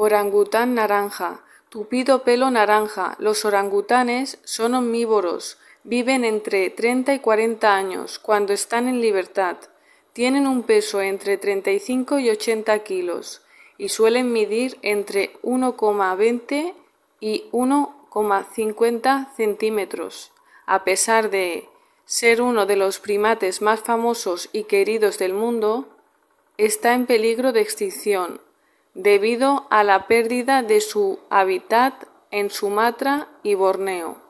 Orangután naranja. Tupido pelo naranja. Los orangutanes son omnívoros. Viven entre 30 y 40 años cuando están en libertad. Tienen un peso entre 35 y 80 kilos y suelen medir entre 1,20 y 1,50 centímetros. A pesar de ser uno de los primates más famosos y queridos del mundo, está en peligro de extinción debido a la pérdida de su hábitat en Sumatra y Borneo.